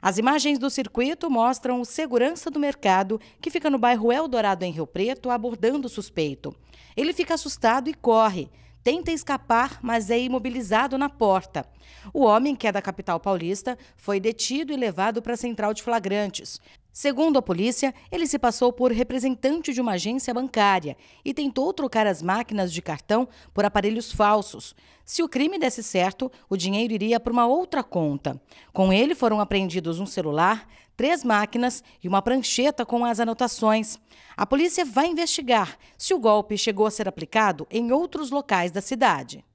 As imagens do circuito mostram o segurança do mercado, que fica no bairro Eldorado, em Rio Preto, abordando o suspeito. Ele fica assustado e corre. Tenta escapar, mas é imobilizado na porta. O homem, que é da capital paulista, foi detido e levado para a central de flagrantes. Segundo a polícia, ele se passou por representante de uma agência bancária e tentou trocar as máquinas de cartão por aparelhos falsos. Se o crime desse certo, o dinheiro iria para uma outra conta. Com ele foram apreendidos um celular, três máquinas e uma prancheta com as anotações. A polícia vai investigar se o golpe chegou a ser aplicado em outros locais da cidade.